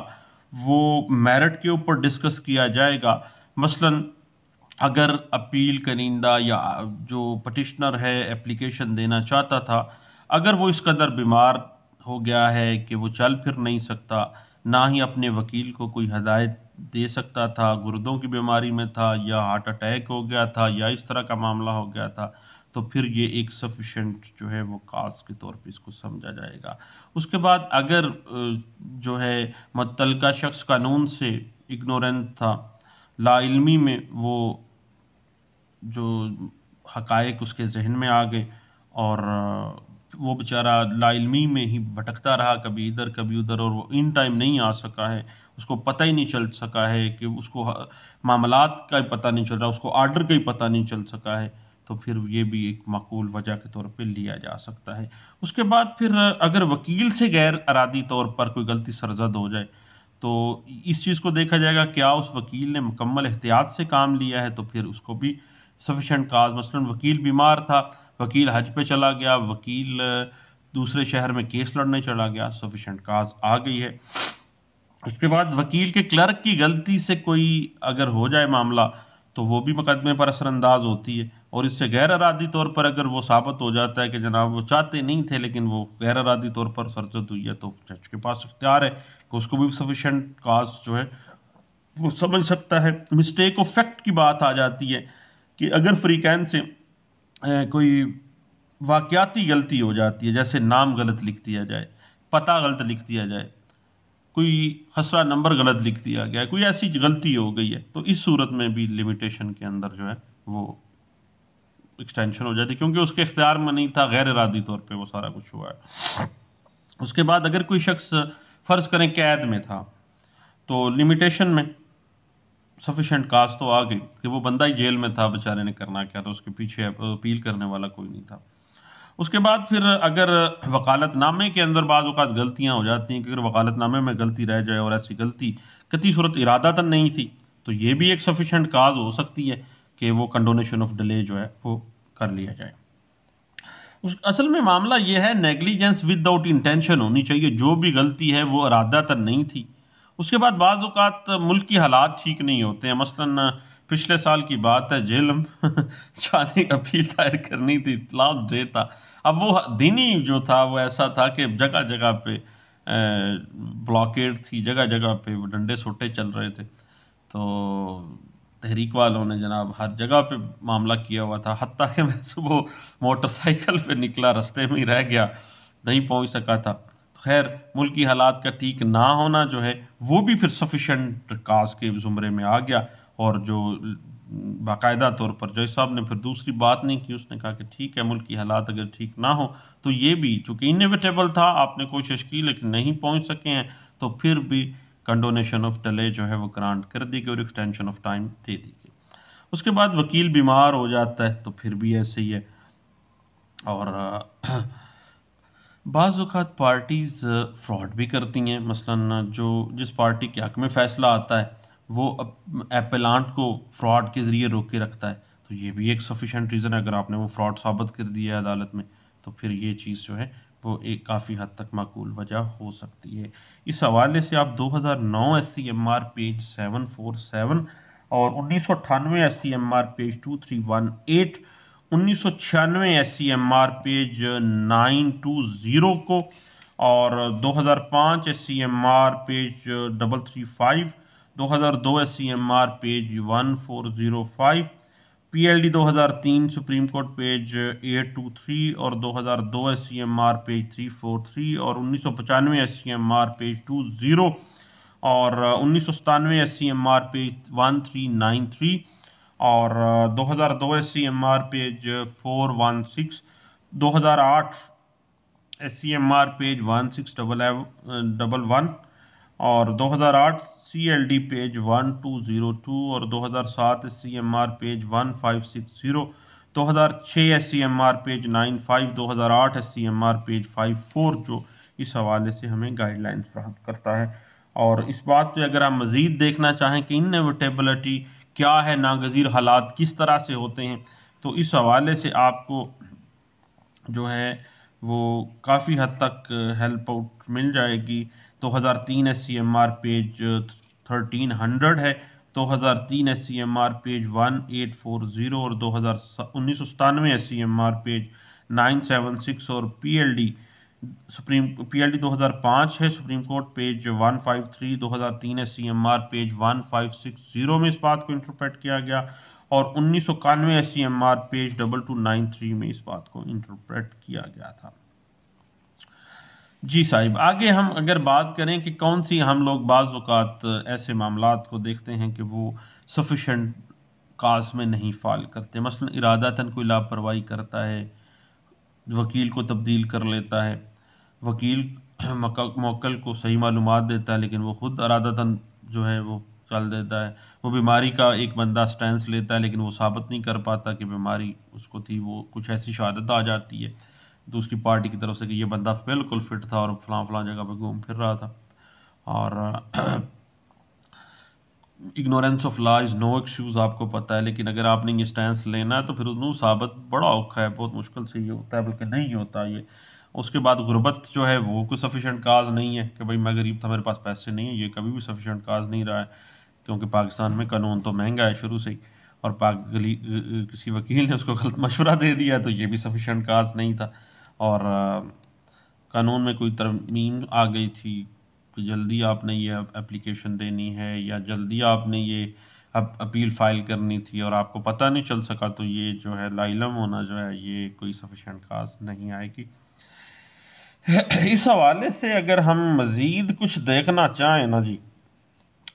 वो मेरिट के ऊपर डिस्कस किया जाएगा मसलन अगर अपील कनिंदा या जो पटिशनर है एप्लीकेशन देना चाहता था अगर वो इस कदर बीमार हो गया है कि वो चल फिर नहीं सकता ना ही अपने वकील को कोई हदायत दे सकता था गुर्दों की बीमारी में था या हार्ट अटैक हो गया था या इस तरह का मामला हो गया था तो फिर ये एक सफिशेंट जो है वो काज के तौर पे इसको समझा जाएगा उसके बाद अगर जो है मतलका शख्स कानून से इग्नोरेंट था लाइलमी में वो जो हकायक उसके जहन में आ गए और वो बेचारा लाइलमी में ही भटकता रहा कभी इधर कभी उधर और वो इन टाइम नहीं आ सका है उसको पता ही नहीं चल सका है कि उसको मामला का ही पता नहीं चल रहा उसको आर्डर का ही पता नहीं चल सका है तो फिर ये भी एक मकूल वजह के तौर पे लिया जा सकता है उसके बाद फिर अगर वकील से गैर अरादी तौर पर कोई गलती सरजद हो जाए तो इस चीज़ को देखा जाएगा क्या उस वकील ने मुकम्मल एहतियात से काम लिया है तो फिर उसको भी सफिशेंट काज मसलन वकील बीमार था वकील हज पे चला गया वकील दूसरे शहर में केस लड़ने चला गया सफिशेंट काज आ गई है उसके बाद वकील के क्लर्क की गलती से कोई अगर हो जाए मामला तो वो भी मुकदमे पर असरानंदाज होती है और इससे गैर अरादी तौर पर अगर वो साबित हो जाता है कि जनाब वो चाहते नहीं थे लेकिन वो गैर अरादी तौर पर सरजद हुई है तो जज के पास इख्तियार है उसको भी सफिशेंट कास्ट जो है वो समझ सकता है मिस्टेक ऑफ फैक्ट की बात आ जाती है कि अगर फ्रीकैन से कोई वाक़ाती गलती हो जाती है जैसे नाम गलत लिख दिया जाए पता गलत लिख दिया जाए कोई खसरा नंबर गलत लिख दिया गया है कोई ऐसी गलती हो गई है तो इस सूरत में भी लिमिटेशन के अंदर जो है वो एक्सटेंशन हो जाती है क्योंकि उसके इख्तियार में नहीं था गैर इरादी तौर पे वो सारा कुछ हुआ है उसके बाद अगर कोई शख्स फ़र्ज़ करें कैद में था तो लिमिटेशन में सफिशेंट काज तो आ गई कि वो बंदा ही जेल में था बेचारे ने करना क्या था उसके पीछे अपील करने वाला कोई नहीं था उसके बाद फिर अगर वकालतनामे के अंदर बाद अवत गलतियाँ हो जाती हैं कि अगर वकालतनामे में गलती रह जाए और ऐसी गलती कति सूरत इरादातन नहीं थी तो ये भी एक सफिशेंट काज हो सकती है कि वो कंडोनेशन ऑफ डिले जो है वो कर लिया जाए असल में मामला यह है नेग्लिजेंस विदाउट इंटेंशन होनी चाहिए जो भी गलती है वो इरादातर नहीं थी उसके बाद बाज़ात मुल्क की हालात ठीक नहीं होते हैं मसलन पिछले साल की बात है जेल जाने अपील दायर करनी थी लास्ट डे था अब वो दिन ही जो था वो ऐसा था कि जगह जगह पे ब्लॉकेड थी जगह जगह पे डंडे सोटे चल रहे थे तो तहरीक वालों ने जनाब हर जगह पे मामला किया हुआ था हती कि मैं सुबह मोटरसाइकिल पे निकला रास्ते में ही रह गया नहीं पहुंच सका था तो खैर मुल्की हालात का ठीक ना होना जो है वो भी फिर सफिशेंट काज के ज़ुमरे में आ गया और जो बाकायदा तौर पर जो साहब ने फिर दूसरी बात नहीं की उसने कहा कि ठीक है मुल्क की हालात अगर ठीक ना हो तो ये भी चूँकि इनविटेबल था आपने कोशिश की लेकिन नहीं पहुँच सके हैं तो फिर भी कंडोनेशन ऑफ डिले जो है वो ग्रांट कर दी गई और एक्सटेंशन ऑफ टाइम दे दी गई उसके बाद वकील बीमार हो जाता है तो फिर भी ऐसे ही है और बाज़ात पार्टीज़ फ्रॉड भी करती हैं मसलन जो जिस पार्टी के हक में फ़ैसला आता है वो एपलांट को फ्रॉड के ज़रिए रोक के रखता है तो ये भी एक सफिशेंट रीज़न है अगर आपने वो फ्रॉड साबित कर दिया है अदालत में तो फिर ये चीज़ जो है वो एक काफ़ी हद तक माकूल वजह हो सकती है इस हवाले से आप 2009 S C M R page 747 और उन्नीस सौ अठानवे S C M R page 2318 उन्नीस सौ छियानवे S C M R page 920 को और 2005 S C M R page double three five दो हज़ार दो S C M R page one four zero five PLD 2003 supreme court page 823 और 2002 SCMR page 343 और उन्नीस सौ पचानवे एससीएमआर पेज 20 और उन्नीस सौ सतानवे एससीएमआर पेज 1393 और 2002 SCMR page 416 2008 R page one six double double one और दो हज़ार आठ C L D page one two zero two और 2007 C M R page one five six zero दो हज़ार छः C M R page nine five दो हज़ार आठ C M R page five four जो इस हवाले से हमें गाइडलाइंस फ्राहम करता है और इस बात पे अगर आप मज़ीद देखना चाहें कि इनविटेबिलिटी क्या है नागजीर हालात किस तरह से होते हैं तो इस हवाले से आपको जो है वो काफ़ी हद तक हेल्प आउट मिल जाएगी 2003 S C M R page thirteen hundred है दो हज़ार तीन S C M R page one eight four zero और दो हज़ार उन्नीस सौ सतानवे S C M R page nine seven six और P L D supreme P L D दो हज़ार पाँच है supreme court page one five three दो हज़ार तीन S C M R page one five six zero में इस बात को इंटरप्रेट किया गया और उन्नीस सौ इक्यानवे S C M R page double two nine three में इस बात को इंटरप्रेट किया गया था जी साहिब आगे हम अगर बात करें कि कौन सी हम लोग बाज़ात ऐसे मामला को देखते हैं कि वो सफिशेंट काज में नहीं फ़ाल करते मसलन तन कोई लापरवाही करता है वकील को तब्दील कर लेता है वकील मोकल को सही मालूम देता है लेकिन वो ख़ुद तन जो है वो चल देता है वो बीमारी का एक बंदा स्टैंड लेता है लेकिन वो साबित नहीं कर पाता कि बीमारी उसको थी वो कुछ ऐसी शहादत आ जाती है दूसरी तो पार्टी की तरफ से कि ये बंदा बिल्कुल फिट था और फलां फलां जगह पर घूम फिर रहा था और ignorance of law is no excuse आपको पता है लेकिन अगर आपने ये स्टैंड लेना है तो फिर उसमें साबित बड़ा औखा है बहुत मुश्किल से ये होता है बल्कि नहीं होता ये उसके बाद गुर्बत जो है वो कोई सफिशेंट काज नहीं है कि भाई मैं गरीब था मेरे पास पैसे नहीं है ये कभी भी सफिशेंट काज नहीं रहा है क्योंकि पाकिस्तान में कानून तो महंगा है शुरू से ही और पाक गली किसी वकील ने उसको गलत मशवरा दे दिया तो ये भी सफिशेंट काज नहीं था और कानून में कोई तरमीम आ गई थी कि जल्दी आपने ये एप्लीकेशन देनी है या जल्दी आपने ये अब अपील फाइल करनी थी और आपको पता नहीं चल सका तो ये जो है लाइलम होना जो है ये कोई सफिशेंट काज नहीं आएगी इस हवाले से अगर हम मज़ीद कुछ देखना चाहें ना जी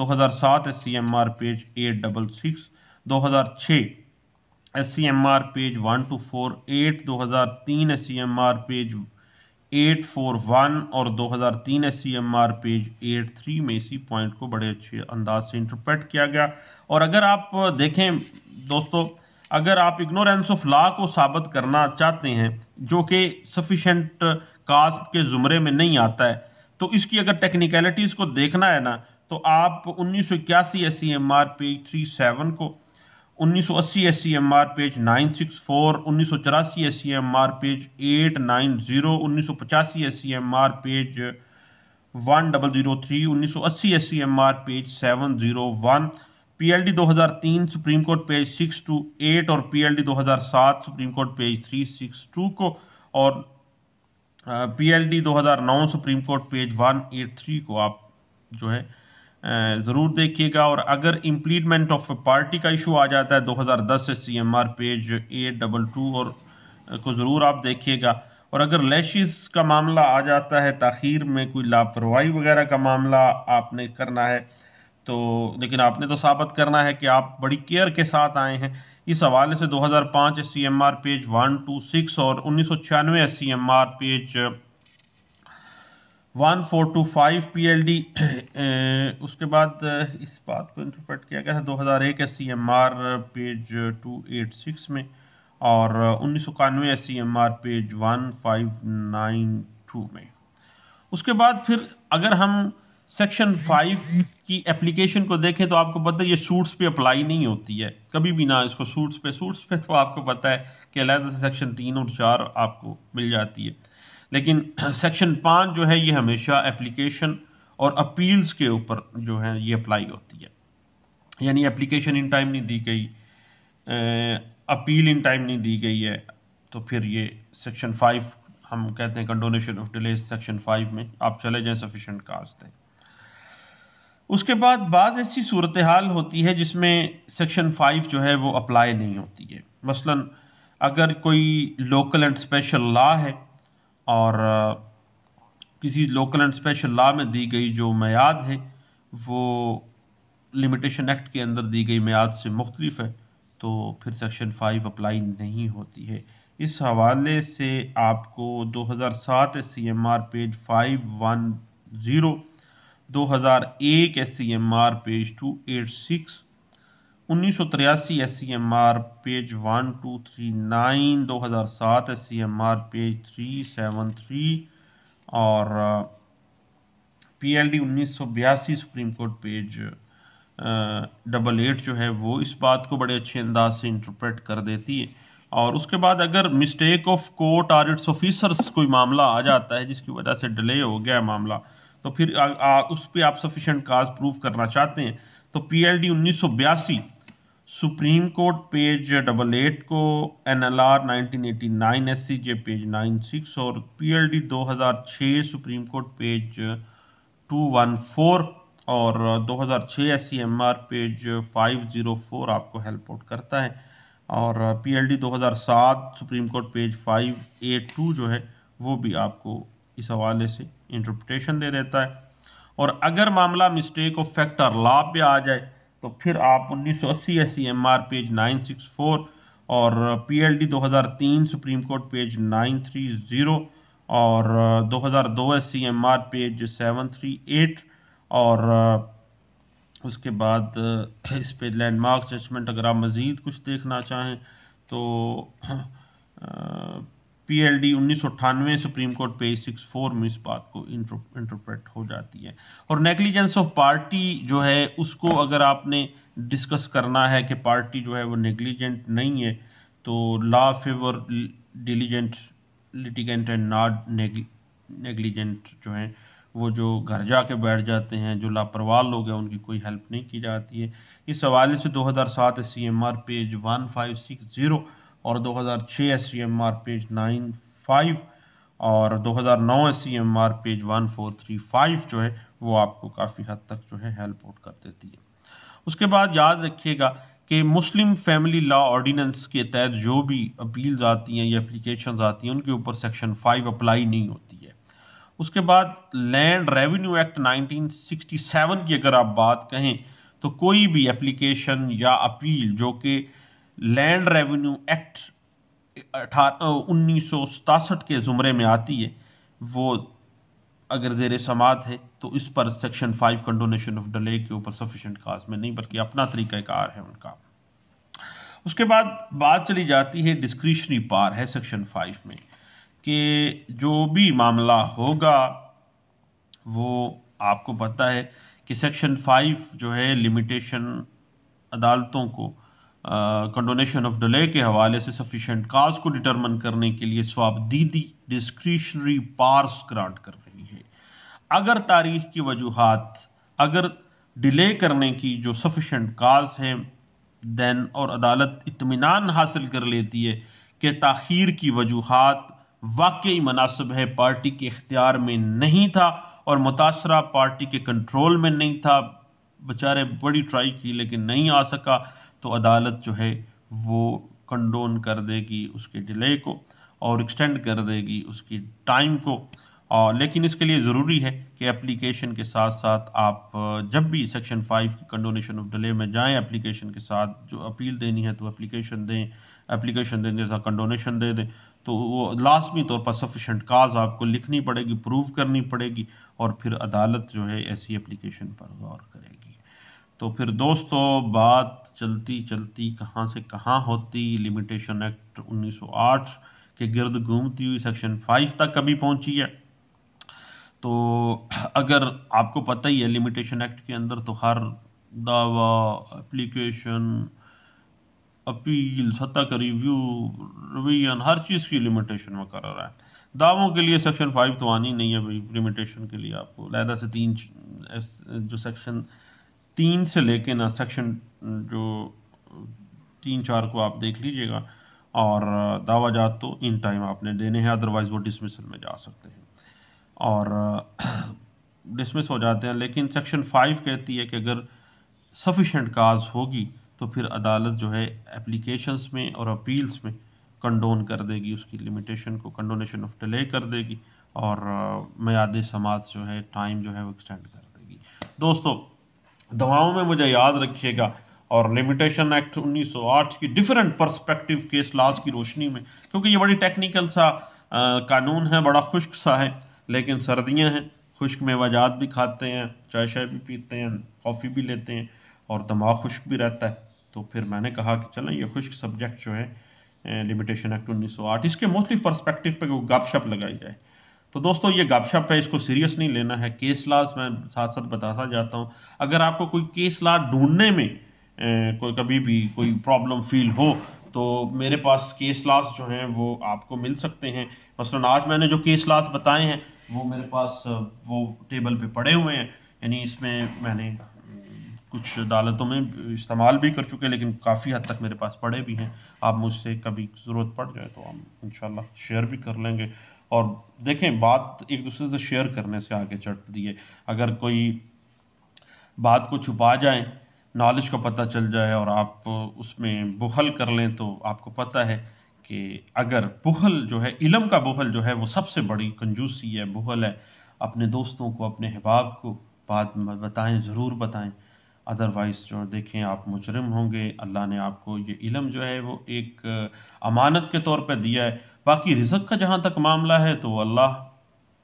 2007 S C M R page eight double six दो हज़ार छः S C M R page one two four eight दो हज़ार तीन S C M R page eight four one और दो हज़ार तीन S C M R page eight three में इसी पॉइंट को बड़े अच्छे अंदाज से इंटरप्रेट किया गया और अगर आप देखें दोस्तों अगर आप इग्नोरेंस ऑफ लॉ को साबित करना चाहते हैं जो कि सफिशेंट कास्ट के जुमरे में नहीं आता है तो इसकी अगर टेक्निकलिटीज़ को देखना है ना तो आप उन्नीस सौ इक्यासी S C M R page three seven को उन्नीस सौ अस्सी S C M R page 964, six four उन्नीस सौ चौरासी S C M R page eight nine zero उन्नीस सौ पचासी S C M R page one double zero three उन्नीस सौ अस्सी S C M R page seven zero one P L D दो हज़ार तीन supreme court page six two eight और पी एल डी दो हज़ार सात supreme court page three six two को और पी एल डी दो हज़ार नौ supreme court page one eight three को आप जो है ज़रूर देखिएगा और अगर इम्प्लीटमेंट ऑफ पार्टी का इशू आ जाता है 2010 से C M R page eight double two और को ज़रूर आप देखिएगा और अगर लैशिस का मामला आ जाता है तखीर में कोई लापरवाही वगैरह का मामला आपने करना है तो लेकिन आपने तो साबित करना है कि आप बड़ी केयर के साथ आए हैं इस हवाले से 2005 S C M R page 126 और उन्नीस सौ छियानवे S C M R page one four two five P L D उसके बाद इस बात को इंटरप्रेट किया गया था दो हज़ार एक S C M R page two eight six में और उन्नीस सौ इक्यानवे S C M R page one five nine two में उसके बाद फिर अगर हम सेक्शन फाइव की एप्लीकेशन को देखें तो आपको पता है ये सूट्स पे अप्लाई नहीं होती है कभी भी ना इसको सूट्स पे सूट्स पे तो आपको पता है कि अलहदा से सेक्शन तीन और चार आपको मिल जाती है लेकिन सेक्शन पाँच जो है ये हमेशा एप्लीकेशन और अपील्स के ऊपर जो है ये अप्लाई होती है यानी एप्लीकेशन इन टाइम नहीं दी गई अपील इन टाइम नहीं दी गई है तो फिर ये सेक्शन फाइव हम कहते हैं condonation of delay section five में आप चले जाएं सफिशेंट काज है उसके बाद बाज़ ऐसी सूरत हाल होती है जिसमें सेक्शन फाइव जो है वो अप्लाई नहीं होती है मसलन अगर कोई लोकल एंड स्पेशल लॉ है और किसी लोकल एंड स्पेशल लॉ में दी गई जो मैाद है वो लिमिटेशन एक्ट के अंदर दी गई मैद से मुख्तलिफ है तो फिर सेक्शन फ़ाइव अप्लाई नहीं होती है इस हवाले से आपको 2007 S C M R page five one zero दो हज़ार एक S C M R page two eight six उन्नीस सौ तिरासी S C M R page one two three nine दो हज़ार सात S C M R page three seven three और पी एल डी उन्नीस सौ बयासी supreme court page double eight जो है वो इस बात को बड़े अच्छे अंदाज से इंटरप्रेट कर देती है और उसके बाद अगर mistake of court or its officers कोई मामला आ जाता है जिसकी वजह से डिले हो गया है मामला तो फिर आ, आ, उस पर आप सफिशेंट काज प्रूव करना चाहते हैं तो पी एल डी उन्नीस सौ बयासी supreme court page double eight को N L R nineteen eighty nine S C J page nine six और पी एल डी दो हज़ार छः supreme court page two one four और दो हज़ार छः S C M R page five zero four आपको हेल्प आउट करता है और पी एल डी दो हज़ार सात supreme court page five eight two जो है वो भी आपको इस हवाले से इंटरप्रटेशन दे देता है और अगर मामला मिस्टेक ऑफ फैक्ट और लाभ पे आ जाए तो फिर आप 1980 एम आर पेज 964 और पीएलडी 2003 सुप्रीम कोर्ट पेज 930 और 2002 एम आर पेज 738 और uh, उसके बाद uh, इस पे लैंडमार्क जजमेंट अगर आप मज़ीद कुछ देखना चाहें तो uh, PLD 1998 supreme court page six four में इस बात को इंटरप्रेट हो जाती है और नेग्लिजेंस ऑफ पार्टी जो है उसको अगर आपने डिस्कस करना है कि पार्टी जो है वो नेग्लिजेंट नहीं है तो law favour diligent litigant and not negligent जो हैं वो जो घर जा के बैठ जाते हैं जो लापरवाह लोग हैं उनकी कोई हेल्प नहीं की जाती है इस हवाले से दो हज़ार सात C M R page one five six zero और 2006 S C M R page nine five और 2009 S C M R page one four three five जो है वो आपको काफ़ी हद तक जो है हेल्प आउट कर देती है उसके बाद याद रखिएगा कि मुस्लिम फैमिली लॉ ऑर्डिनेंस के तहत जो भी अपील्स आती हैं या अप्लीकेशन आती हैं उनके ऊपर सेक्शन फाइव अप्लाई नहीं होती है उसके बाद लैंड रेवेन्यू एक्ट 1967 की अगर आप बात कहें तो कोई भी एप्लीकेशन या अपील जो कि लैंड रेवेन्यू एक्ट उन्नीस के ज़ुमरे में आती है वो अगर जेर समात है तो इस पर सेक्शन फाइव कंडोनेशन ऑफ डले के ऊपर सफिशेंट काज में नहीं बल्कि अपना तरीक़ाकार है उनका उसके बाद बात चली जाती है डिस्क्रिशनरी पार है सेक्शन फाइव में कि जो भी मामला होगा वो आपको पता है कि सेक्शन फाइव जो है लिमिटेशन अदालतों को कंडोनेशन ऑफ डिले के हवाले से सफिशेंट काज को डिटर्मन करने के लिए स्वाबदीदी डिस्क्रिशनरी पार्स ग्रांट कर रही है अगर तारीख की वजूहत अगर डिले करने की जो सफिशेंट काज है दैन और अदालत इतमान हासिल कर लेती है कि तखीर की वजूहत वाकई मुनासब है पार्टी के इख्तियार में नहीं था और मुतासरा पार्टी के कंट्रोल में नहीं था बेचारे बड़ी ट्राई की लेकिन नहीं आ सका तो अदालत जो है वो कंडोन कर देगी उसके डिले को और एक्सटेंड कर देगी उसकी टाइम को और लेकिन इसके लिए ज़रूरी है कि एप्लीकेशन के साथ साथ आप जब भी सेक्शन फाइव की कंडोनेशन ऑफ डिले में जाएं एप्लीकेशन के साथ जो अपील देनी है तो एप्लीकेशन दें एप्लीकेशन देने के साथ कंडोनेशन दे दें तो वो लाजमी तौर पर सफिशेंट काज आपको लिखनी पड़ेगी प्रूव करनी पड़ेगी और फिर अदालत जो है ऐसी एप्लीकेशन पर गौर करेगी तो फिर दोस्तों बात चलती चलती कहाँ से कहाँ होती लिमिटेशन एक्ट 1908 के गिर्द घूमती हुई सेक्शन 5 तक कभी पहुँची है तो अगर आपको पता ही है लिमिटेशन एक्ट के अंदर तो हर दावा एप्लीकेशन अपील सत्ता का रिव्यू रिवीजन हर चीज़ की लिमिटेशन में कर रहा है दावों के लिए सेक्शन फाइव तो आनी नहीं है भाई लिमिटेशन के लिए आपको लहदा से तीन जो सेक्शन तीन से लेके ना सेक्शन जो तीन चार को आप देख लीजिएगा और दावा जात तो इन टाइम आपने देने हैं अदरवाइज़ वो डिसमिसल में जा सकते हैं और डिसमिस हो जाते हैं लेकिन सेक्शन फाइव कहती है कि अगर सफिशेंट काज होगी तो फिर अदालत जो है एप्लीकेशंस में और अपील्स में कंडोन कर देगी उसकी लिमिटेशन को कंडोनेशन ऑफ डिले कर देगी और मैद समाज जो है टाइम जो है वो एक्सटेंड कर देगी दोस्तों दवाओं में मुझे याद रखिएगा और लिमिटेशन एक्ट 1908 की डिफरेंट परस्पेक्टिव केस लाज की रोशनी में क्योंकि ये बड़ी टेक्निकल सा आ, कानून है बड़ा खुश्क सा है लेकिन सर्दियां हैं खुश्क में वजात भी खाते हैं चाय शाय भी पीते हैं कॉफ़ी भी लेते हैं और दिमाग खुश्क भी रहता है तो फिर मैंने कहा कि चलें ये खुश्क सब्जेक्ट जो है लिमिटेशन एक्ट आठ इसके मोस्टली परस्पेक्टिव पे वो गपशप लगाई जाए तो दोस्तों ये गपशप है इसको सीरियस नहीं लेना है केस लाज मैं साथ साथ बताता जाता हूँ अगर आपको कोई केस ला ढूंढने में कोई कभी भी कोई प्रॉब्लम फील हो तो मेरे पास केस लास जो हैं वो आपको मिल सकते हैं मसलन आज मैंने जो केस लास बताए हैं वो मेरे पास वो टेबल पे पड़े हुए हैं यानी इसमें मैंने कुछ अदालतों में इस्तेमाल भी कर चुके हैं लेकिन काफ़ी हद तक मेरे पास पड़े भी हैं आप मुझसे कभी ज़रूरत पड़ जाए तो हम इन शेयर भी कर लेंगे और देखें बात एक दूसरे से शेयर करने से आगे चढ़ती है अगर कोई बात को छुपा जाए नॉलेज का पता चल जाए और आप उसमें बुहल कर लें तो आपको पता है कि अगर बुहल जो है इलम का बुहल जो है वो सबसे बड़ी कंजूसी है बुहल है अपने दोस्तों को अपने अहबाब को बात बताएं ज़रूर बताएं अदरवाइज़ जो देखें आप मुजरम होंगे अल्लाह ने आपको ये इलम जो है वो एक अमानत के तौर पर दिया है बाकी रिजक का जहाँ तक मामला है तो अल्लाह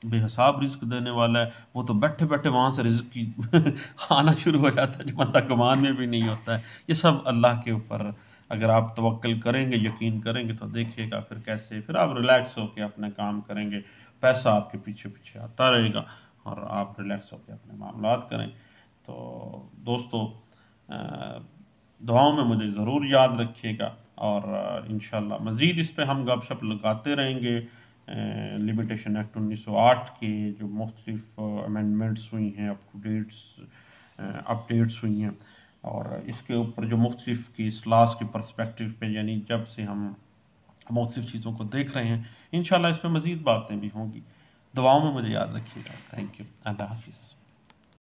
बेहसाब रिस्क देने वाला है वो तो बैठे बैठे वहाँ से रिस्क की आना शुरू हो जाता है जो बंदा कमान में भी नहीं होता है ये सब अल्लाह के ऊपर अगर आप तवक्ल करेंगे यकीन करेंगे तो देखिएगा फिर कैसे फिर आप रिलैक्स होकर अपने काम करेंगे पैसा आपके पीछे पीछे आता रहेगा और आप रिलैक्स होकर अपने मामला करें तो दोस्तों दुआओं में मुझे ज़रूर याद रखिएगा और इन मज़ीद इस पर हम गपशप लगाते रहेंगे लिमिटेशन एक्ट 1908 के जो मुख्तफ अमेंडमेंट्स uh, हुई हैं अपडेट्स डेट्स अपडेट्स हुई हैं और इसके ऊपर जो मुख्तफ की इसलास के परस्पेक्टिव पे यानी जब से हम मुख्तफ चीज़ों को देख रहे हैं इन इस पर मज़ीद बातें भी होंगी दवाओं में मुझे याद रखिएगा थैंक यू अल्लाह हाफिज़